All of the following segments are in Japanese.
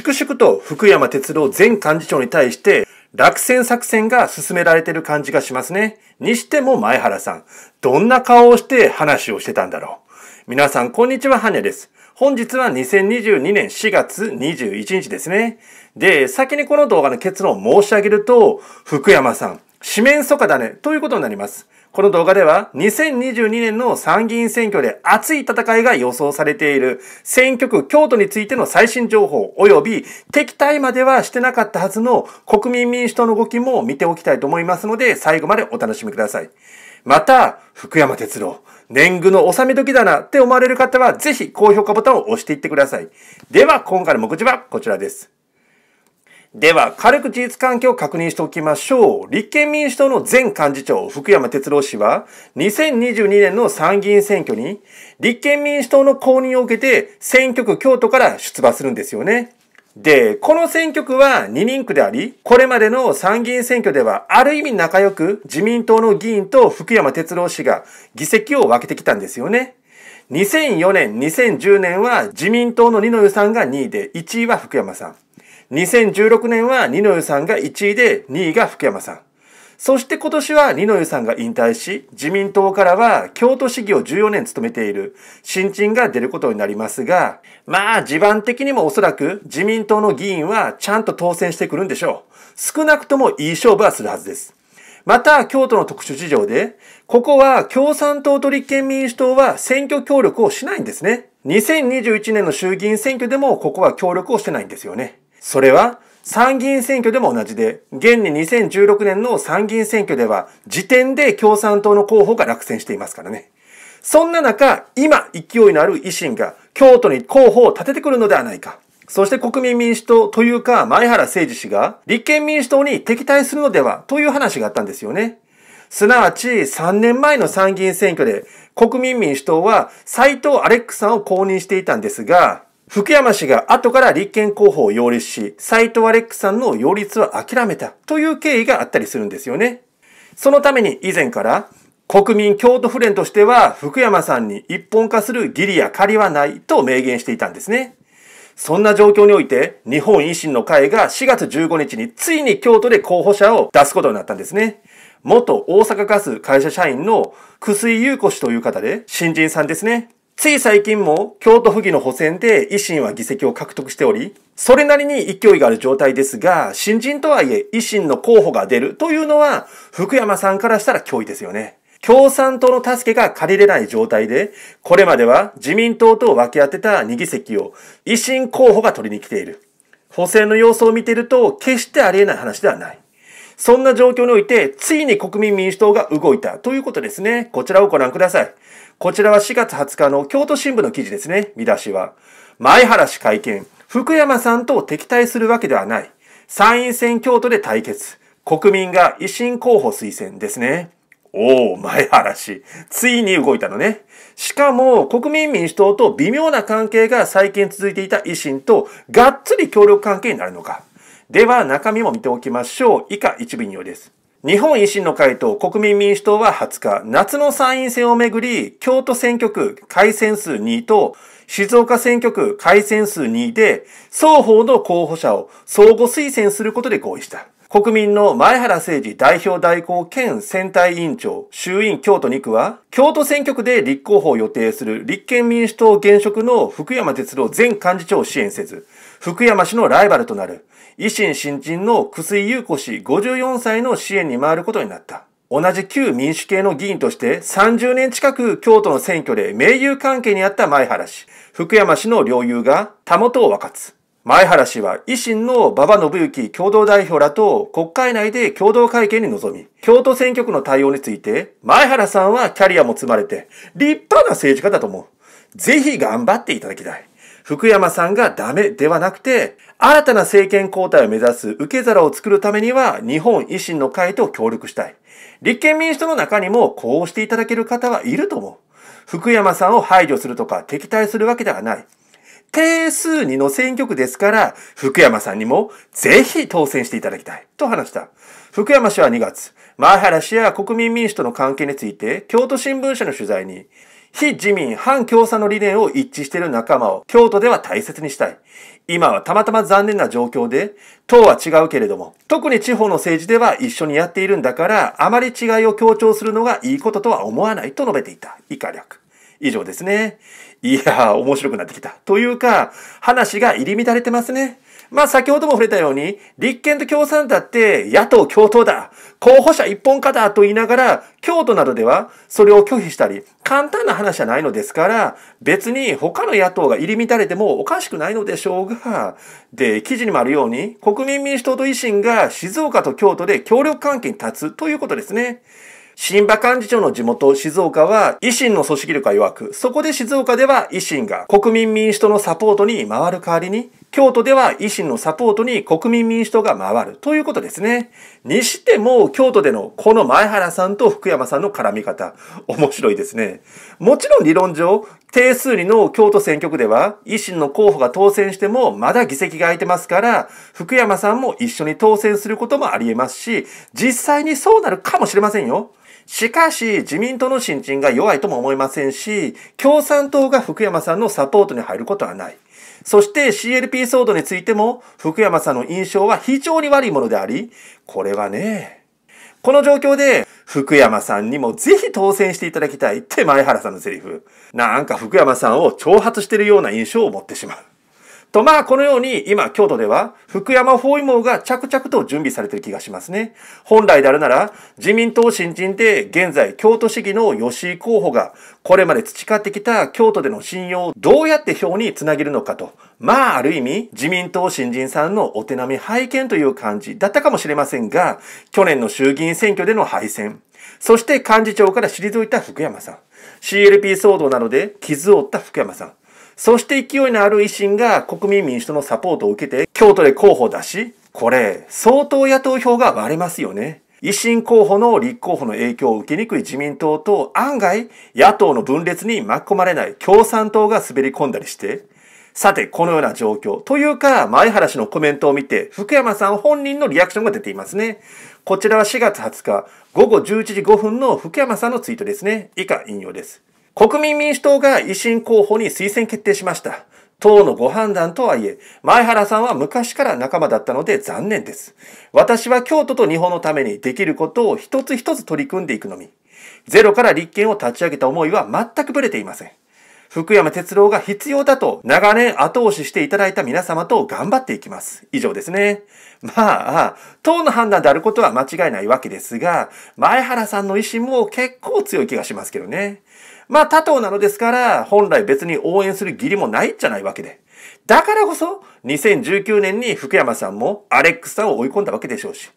粛々と福山哲郎前幹事長に対して、落選作戦が進められてる感じがしますね。にしても前原さん、どんな顔をして話をしてたんだろう。皆さん、こんにちは、はねです。本日は2022年4月21日ですね。で、先にこの動画の結論を申し上げると、福山さん、四面楚歌だね、ということになります。この動画では2022年の参議院選挙で熱い戦いが予想されている選挙区京都についての最新情報及び敵対まではしてなかったはずの国民民主党の動きも見ておきたいと思いますので最後までお楽しみください。また、福山哲郎、年貢の納め時だなって思われる方はぜひ高評価ボタンを押していってください。では今回の目次はこちらです。では、軽く事実関係を確認しておきましょう。立憲民主党の前幹事長、福山哲郎氏は、2022年の参議院選挙に、立憲民主党の公認を受けて、選挙区京都から出馬するんですよね。で、この選挙区は2人区であり、これまでの参議院選挙ではある意味仲良く自民党の議員と福山哲郎氏が議席を分けてきたんですよね。2004年、2010年は自民党の二の湯さんが2位で、1位は福山さん。2016年は二の湯さんが1位で2位が福山さん。そして今年は二の湯さんが引退し、自民党からは京都市議を14年務めている新陳が出ることになりますが、まあ地盤的にもおそらく自民党の議員はちゃんと当選してくるんでしょう。少なくともいい勝負はするはずです。また、京都の特殊事情で、ここは共産党と立憲民主党は選挙協力をしないんですね。2021年の衆議院選挙でもここは協力をしてないんですよね。それは参議院選挙でも同じで、現に2016年の参議院選挙では、時点で共産党の候補が落選していますからね。そんな中、今勢いのある維新が京都に候補を立ててくるのではないか。そして国民民主党というか前原誠二氏が立憲民主党に敵対するのではという話があったんですよね。すなわち3年前の参議院選挙で国民民主党は斎藤アレックさんを公認していたんですが、福山氏が後から立憲候補を擁立し、斎藤アレックさんの擁立は諦めたという経緯があったりするんですよね。そのために以前から国民京都府連としては福山さんに一本化する義理や借りはないと明言していたんですね。そんな状況において日本維新の会が4月15日についに京都で候補者を出すことになったんですね。元大阪ガス会社社員の楠井優子氏という方で新人さんですね。つい最近も京都府議の補選で維新は議席を獲得しており、それなりに勢いがある状態ですが、新人とはいえ維新の候補が出るというのは、福山さんからしたら脅威ですよね。共産党の助けが借りれない状態で、これまでは自民党と分け当てた2議席を維新候補が取りに来ている。補選の様子を見ていると、決してありえない話ではない。そんな状況において、ついに国民民主党が動いたということですね。こちらをご覧ください。こちらは4月20日の京都新聞の記事ですね。見出しは。前原氏会見。福山さんと敵対するわけではない。参院選京都で対決。国民が維新候補推薦ですね。おお、前原氏。ついに動いたのね。しかも、国民民主党と微妙な関係が最近続いていた維新と、がっつり協力関係になるのか。では、中身も見ておきましょう。以下一部引用です。日本維新の会と国民民主党は20日、夏の参院選をめぐり、京都選挙区改選数2と、静岡選挙区改選数2で、双方の候補者を相互推薦することで合意した。国民の前原誠二代表代行兼選対委員長、衆院京都2区は、京都選挙区で立候補を予定する立憲民主党現職の福山哲郎前幹事長を支援せず、福山氏のライバルとなる、維新新人の楠井優子氏54歳の支援に回ることになった。同じ旧民主系の議員として30年近く京都の選挙で盟友関係にあった前原氏、福山氏の領友がたもとを分かつ。前原氏は維新の馬場信之共同代表らと国会内で共同会見に臨み、京都選挙区の対応について、前原さんはキャリアも積まれて、立派な政治家だと思う。ぜひ頑張っていただきたい。福山さんがダメではなくて、新たな政権交代を目指す受け皿を作るためには、日本維新の会と協力したい。立憲民主党の中にもこうしていただける方はいると思う。福山さんを排除するとか敵対するわけではない。定数2の選挙区ですから、福山さんにもぜひ当選していただきたい。と話した。福山氏は2月、前原氏や国民民主との関係について、京都新聞社の取材に、非自民、反共産の理念を一致している仲間を京都では大切にしたい。今はたまたま残念な状況で、党は違うけれども、特に地方の政治では一緒にやっているんだから、あまり違いを強調するのがいいこととは思わないと述べていた。以下略。以上ですね。いやー、面白くなってきた。というか、話が入り乱れてますね。まあ先ほども触れたように、立憲と共産だって野党共闘だ候補者一本化だと言いながら、京都などではそれを拒否したり、簡単な話じゃないのですから、別に他の野党が入り乱れてもおかしくないのでしょうが、で、記事にもあるように、国民民主党と維新が静岡と京都で協力関係に立つということですね。新馬幹事長の地元、静岡は維新の組織力が弱く、そこで静岡では維新が国民民主党のサポートに回る代わりに、京都では維新のサポートに国民民主党が回るということですね。にしても、京都でのこの前原さんと福山さんの絡み方、面白いですね。もちろん理論上、定数にの京都選挙区では、維新の候補が当選しても、まだ議席が空いてますから、福山さんも一緒に当選することもあり得ますし、実際にそうなるかもしれませんよ。しかし、自民党の新陳が弱いとも思いませんし、共産党が福山さんのサポートに入ることはない。そして CLP 騒動についても福山さんの印象は非常に悪いものであり、これはね、この状況で福山さんにもぜひ当選していただきたいって前原さんのセリフ。なんか福山さんを挑発してるような印象を持ってしまう。と、まあ、このように、今、京都では、福山包囲網が着々と準備されている気がしますね。本来であるなら、自民党新人で、現在、京都市議の吉井候補が、これまで培ってきた京都での信用をどうやって票につなげるのかと、まあ、ある意味、自民党新人さんのお手並み拝見という感じだったかもしれませんが、去年の衆議院選挙での敗戦、そして幹事長から退いた福山さん、CLP 騒動などで傷を負った福山さん、そして勢いのある維新が国民民主党のサポートを受けて、京都で候補だし、これ、相当野党票が割れますよね。維新候補の立候補の影響を受けにくい自民党と案外野党の分裂に巻き込まれない共産党が滑り込んだりして、さてこのような状況というか前原氏のコメントを見て福山さん本人のリアクションが出ていますね。こちらは4月20日午後11時5分の福山さんのツイートですね。以下引用です。国民民主党が維新候補に推薦決定しました。党のご判断とはいえ、前原さんは昔から仲間だったので残念です。私は京都と日本のためにできることを一つ一つ取り組んでいくのみ。ゼロから立憲を立ち上げた思いは全くぶれていません。福山哲郎が必要だと長年後押ししていただいた皆様と頑張っていきます。以上ですね。まあ、党の判断であることは間違いないわけですが、前原さんの意新も結構強い気がしますけどね。まあ他党なのですから、本来別に応援する義理もないじゃないわけで。だからこそ、2019年に福山さんもアレックスさを追い込んだわけでしょうし。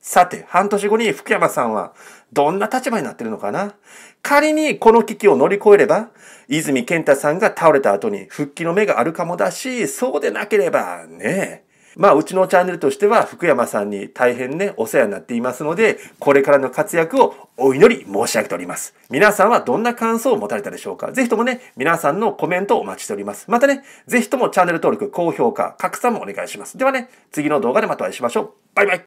さて、半年後に福山さんは、どんな立場になってるのかな仮にこの危機を乗り越えれば、泉健太さんが倒れた後に復帰の目があるかもだし、そうでなければ、ねえ。まあ、うちのチャンネルとしては福山さんに大変ね、お世話になっていますので、これからの活躍をお祈り申し上げております。皆さんはどんな感想を持たれたでしょうかぜひともね、皆さんのコメントをお待ちしております。またね、ぜひともチャンネル登録、高評価、拡散もお願いします。ではね、次の動画でまたお会いしましょう。バイバイ